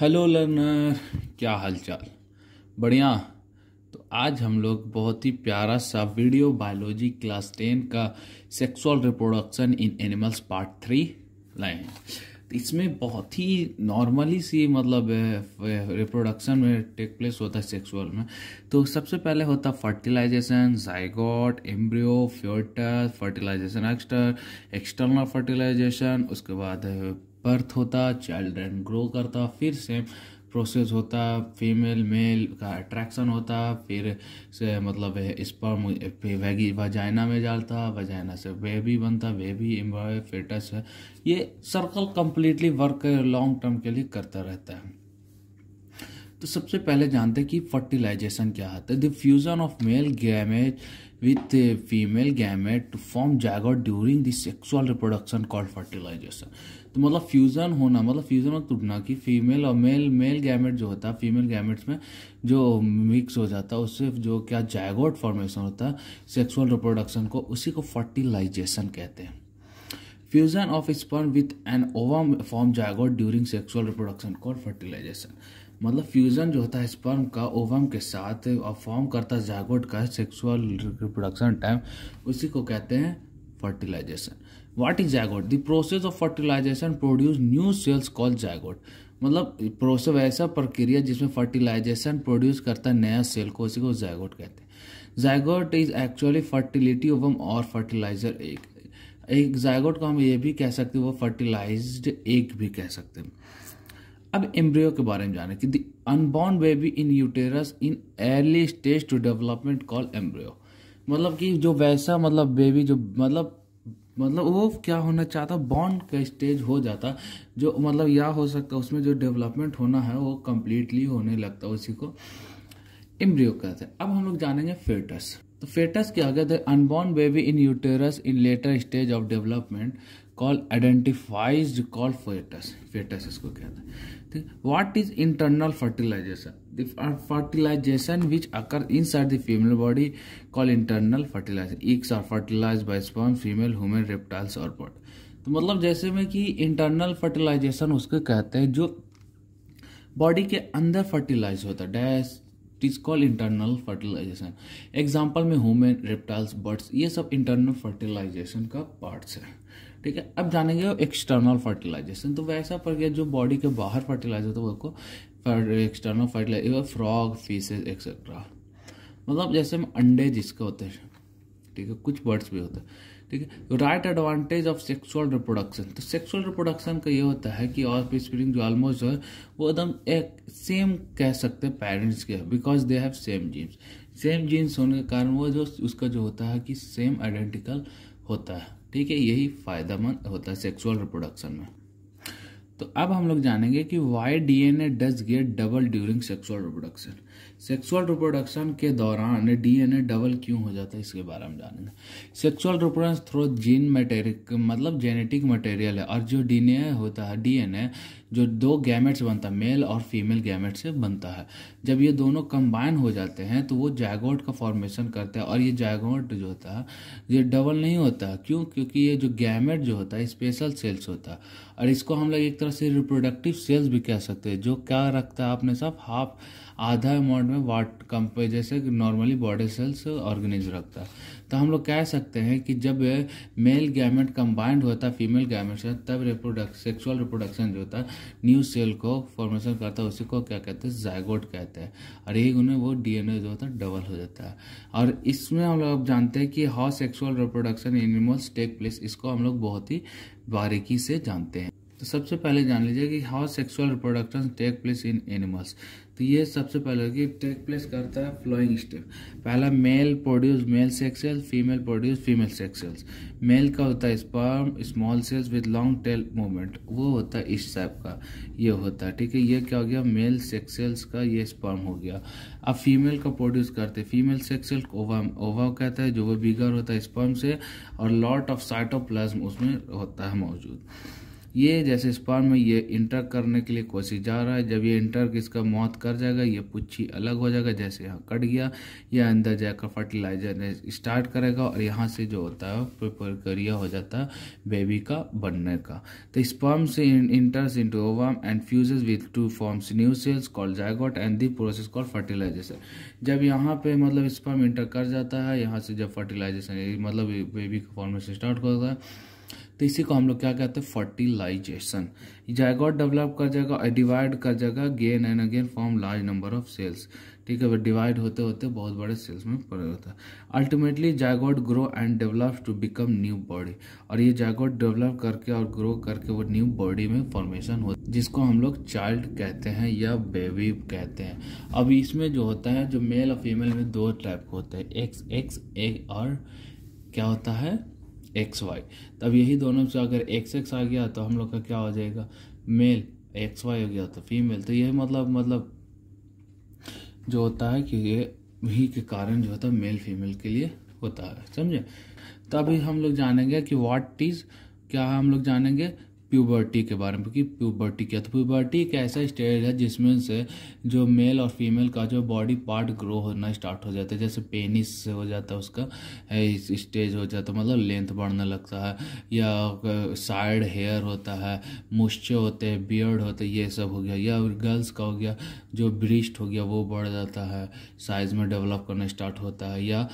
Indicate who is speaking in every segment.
Speaker 1: hello learner क्या हालचाल बढ़िया तो आज हम लोग बहुत ही प्यारा सा वीडियो बायोलॉजी क्लास टेन का sexual reproduction in animals part three लाए हैं इसमें बहुत ही नॉर्मली सी मतलब रिप्रोडक्शन में टेक प्लेस होता है सेक्सुअल में तो सबसे पहले होता है फर्टिलाइजेशन जाइगॉट एम्ब्रियो फ्योटर फर्टिलाइजेशन एक्सटर एक्सटर्नल फर्टिलाइजेशन उसके बाद बर्थ होता चाइल्ड एंड ग्रो करता फिर सेम प्रोसेस होता फीमेल मेल का अट्रैक्शन होता फिर से मतलब स्पर्म वेगी वजाइना में जाता वजाइना से बेबी बनता बेबी इम्बॉय फेटस ये circle completely work long term के लिए करता रहता है तो सबसे पहले जानते हैं कि फर्टिलाइजेशन क्या होता है the fusion of male gamete with female gamete to form zygote during the sexual reproduction called fertilisation तो मतलब फ्यूज़न होना मतलब फ्यूज़न और टूटना कि फीमेल और मेल मेल गैमेट जो होता है फीमेल गैमेट्स में जो मिक्स हो जाता है उससे जो क्या जैगोट फॉर्मेशन होता है सेक्सुअल रिप्रोडक्शन को उसी को फर्टिलाइजेशन कहते हैं fusion of sperm with an ovum form zygote during sexual reproduction called fertilisation मतलब फ्यूज़न जो होता है स्पर्म का ओवम के साथ और फॉर्म करता जागोट का सेक्सुअल रिप्रोडक्शन टाइम उसी को कहते हैं fertilisation what is zygote the process of fertilisation produce new cells call zygote मतलब प्रोसेस ऐसा प्रक्रिया जिसमें फर्टिलाइजेशन प्रोड्यूस करता है नया सेल को उसी को जैगोट कहते हैं zygote is actually fertility ovum और फर्टिलाइजर एक एक जायगोट को हम ये भी कह सकते हैं वो फर्टिलाइज्ड एक भी कह सकते हैं अब एम्ब्रियो के बारे में जाने कि the unborn baby in uterus in early stage to development call embryo मतलब कि जो वैसा मतलब बेबी जो मतलब मतलब वो क्या होना चाहता बॉन्ड का स्टेज हो जाता जो मतलब या हो सकता उसमें जो डेवलपमेंट होना है वो कम्प्लीटली होने लगता उसी को एम्ब्रियो कहते हैं अब हम लोग जानेंगे फेटस तो फेटस के आगे the unborn baby in uterus in later stage of development call identifies call foetus foetus इसको कहते हैं ठीक what is internal fertilisation fertilisation which occur inside the female body call internal fertilisation eggs are fertilise by sperm female human reptiles और birds तो मतलब जैसे में कि इंटरनल फर्टिलाइजेशन उसको कहते हैं जो बॉडी के अंदर फर्टिलाइज होता है dash it is call internal fertilisation example में ह्यूमन रेप्टाइल्स बर्ड्स ये सब इंटरनल फर्टिलाइजेशन का पार्ट्स है ठीक है अब जानेंगे एक्सटर्नल फर्टिलाइजेशन तो वैसा प्रक्रिया जो बॉडी के बाहर फर्टिलाइज होता है वो external fertilise frog fishes etcetera मतलब जैसे हम अंडे जिसके होते हैं ठीक है कुछ बर्ड्स भी होते हैं ठीक है right advantage of sexual reproduction तो सेक्सुअल रिप्रोडक्शन का ये होता है कि और स्प्रिंग जो ऑलमोस्ट है वो एकदम एक सेम कह सकते हैं पेरेंट्स के because they have same genes same genes होने के कारण वो जो उसका जो होता है कि सेम आइडेंटिकल होता है ठीक है यही फ़ायदेमंद होता है सेक्सुअल रिप्रोडक्शन में तो अब हम लोग जानेंगे कि why DNA does get double during sexual reproduction sexual reproduction के दौरान डीएनए डबल क्यों हो जाता है इसके बारे में जानेंगे sexual reproduction through gene material मतलब जेनेटिक मटेरियल है और जो डीएनए होता है डीएनए जो दो गैमेट्स बनता है मेल और फीमेल गैमेट से बनता है जब ये दोनों कंबाइन हो जाते हैं तो वो जैगोट का फॉर्मेशन करते हैं और ये जैगोट जो होता है ये डबल नहीं होता क्यों क्योंकि ये जो गैमेट जो होता है स्पेशल सेल्स होता है और इसको हम लोग एक तरह से रिप्रोडक्टिव सेल्स भी कह सकते हैं जो क्या रखता है आपने सब हाफ आधा अमाउंट में वाट कम जैसे नॉर्मली बॉडी सेल्स ऑर्गेनाइज रखता है तो हम लोग कह सकते हैं कि जब मेल गैमेट कंबाइंड होता है फीमेल गैमेट से तब रिप्रोडक्ट सेक्सुअल रिप्रोडक्शन जो होता न्यू सेल को फॉर्मेशन करता है उसी को क्या कहते हैं जायगोट कहते हैं और यही उन्हें वो डीएनए जो होता है डबल हो जाता है और इसमें हम लोग जानते हैं कि how sexual reproduction animals take place इसको हम लोग बहुत ही बारीकी से जानते हैं तो सबसे पहले जान लीजिए कि how sexual reproduction take place in animals तो ये सबसे पहले कि टेक प्लेस करता है फ्लोइंग स्टेप पहला male produce male sex cell female produce female sex cells male का होता है sperm small cells with long tail movement वो होता है इस टाइप का ये होता है ठीक है ये क्या हो गया मेल सेक्सेल्स का ये स्पर्म हो गया अब फीमेल का प्रोड्यूस करते हैं फीमेल सेक्सेल ओवा ओवा कहता है जो वो बिगर होता है स्पर्म से और लॉट ऑफ साइटोप्लाज्म उसमें होता है मौजूद ये जैसे स्पर्म में ये इंटर करने के लिए कोशिश जा रहा है जब ये इंटर इसका मौत कर जाएगा ये पुच्छी अलग हो जाएगा जैसे यहाँ कट गया ये अंदर जाकर फर्टिलाइजर स्टार्ट करेगा और यहाँ से जो होता है प्रक्रिया हो जाता है बेबी का बनने का तो स्पर्म से enters to ovum and fuses with to forms new cells call zygote and the process call fertilisation जब यहाँ पे मतलब स्पर्म इंटर कर जाता है यहाँ से जब फर्टिलाइजेशन मतलब बेबी का फॉर्मेशन स्टार्ट होता है तो इसी को हम लोग क्या कहते हैं फर्टिलाइजेशन जायगॉट डेवलप कर जाएगा डिवाइड कर जाएगा again and again form large number of cells ठीक है डिवाइड होते होते बहुत बड़े सेल्स में पड़ होता है ultimately zygote grow and develop to become new body और ये जायगॉट डेवलप करके और ग्रो करके वो न्यू बॉडी में फॉर्मेशन है जिसको हम लोग चाइल्ड कहते हैं या बेबी कहते हैं अब इसमें जो होता है जो मेल और फीमेल में दो टाइप के होते हैं एक्स एक्स एक और क्या होता है एक्स वाई तब यही दोनों से अगर एक्स एक्स आ गया तो हम लोग का क्या हो जाएगा मेल एक्स वाई हो गया तो फीमेल तो यह मतलब मतलब जो होता है कि ये ही के कारण जो होता है मेल तो फीमेल के लिए होता है समझे तभी हम लोग जानेंगे कि वाट इज क्या हम लोग जानेंगे प्यूबर्टी के बारे में कि प्यूबर्टी क्या तो प्यूबर्टी एक ऐसा स्टेज है जिसमें से जो मेल और फीमेल का जो बॉडी पार्ट ग्रो होना स्टार्ट हो जाता है जैसे पेनिस हो जाता है उसका स्टेज हो जाता है मतलब लेंथ बढ़ने लगता है या साइड हेयर होता है मुश्चे होते हैं बियर्ड होते हैं ये सब हो गया या गर्ल्स का हो गया जो ब्रिस्ट हो गया वो बढ़ जाता है साइज में डेवलप करना स्टार्ट होता है या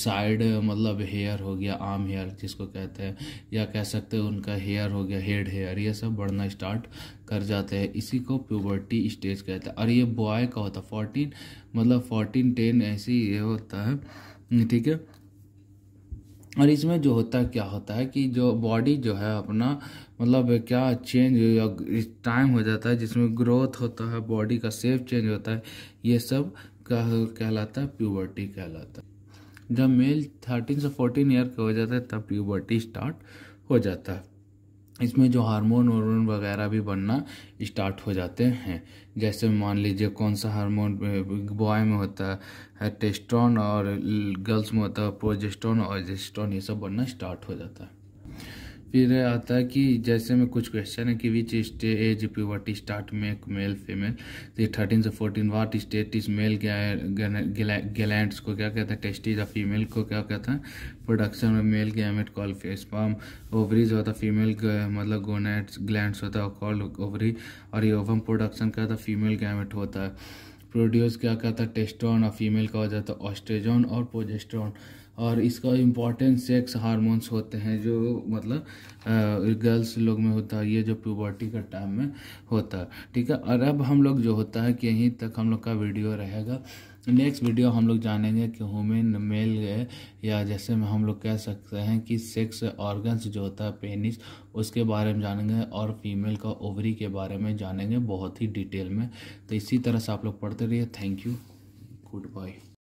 Speaker 1: साइड मतलब हेयर हो गया आम हेयर जिसको कहते हैं या कह सकते हैं उनका हेयर हो गया हेड हेयर है और ये सब बढ़ना स्टार्ट कर जाते हैं इसी को प्यूबर्टी स्टेज कहते हैं और ये बॉय का होता है फोर्टीन मतलब फोर्टीन टेन ऐसी ये होता है ठीक है और इसमें जो होता है क्या होता है कि जो बॉडी जो है अपना मतलब क्या चेंज या टाइम हो जाता है जिसमें ग्रोथ होता है बॉडी का सेफ चेंज होता है ये सब कह कहलाता है प्यूबर्टी कहलाता है जब मेल थर्टीन से फोर्टीन ईयर का हो जाता है तब प्यूबर्टी स्टार्ट हो जाता है इसमें जो हार्मोन वार्मोन वगैरह भी बनना स्टार्ट हो जाते हैं जैसे मान लीजिए कौन सा हार्मोन बॉय में होता है टेस्टोन और गर्ल्स में होता है प्रोजेस्टोन और एजेस्टोन ये सब बनना स्टार्ट हो जाता है फिर आता है कि जैसे में कुछ क्वेश्चन है कि which stage age puberty start make male female तो थर्टीन से fourteen what state is male गैलेंट्स को क्या कहते हैं टेस्टिज या फीमेल को क्या कहते हैं प्रोडक्शन में male gamete call sperm ovaries होता फीमेल मतलब गोनेट्स ग्लैंड्स होता है कॉल मतलब ओवरी और ये ओवम प्रोडक्शन का होता फीमेल गैमेट होता है प्रोड्यूस क्या करता है टेस्टोन और फीमेल का हो जाता है ऑस्ट्रेजोन और प्रोजेस्ट्रॉन और इसका इम्पॉर्टेंट सेक्स हार्मोन्स होते हैं जो मतलब गर्ल्स लोग में होता है ये जो प्यूबर्टी का टाइम में होता है ठीक है और अब हम लोग जो होता है कि यहीं तक हम लोग का वीडियो रहेगा नेक्स्ट वीडियो हम लोग जानेंगे कि ह्यूमन मेल या जैसे में हम लोग कह सकते हैं कि सेक्स ऑर्गन्स जो होता है पेनिस उसके बारे में जानेंगे और फीमेल का ओवरी के बारे में जानेंगे बहुत ही डिटेल में तो इसी तरह से आप लोग पढ़ते रहिए थैंक यू गुड बाय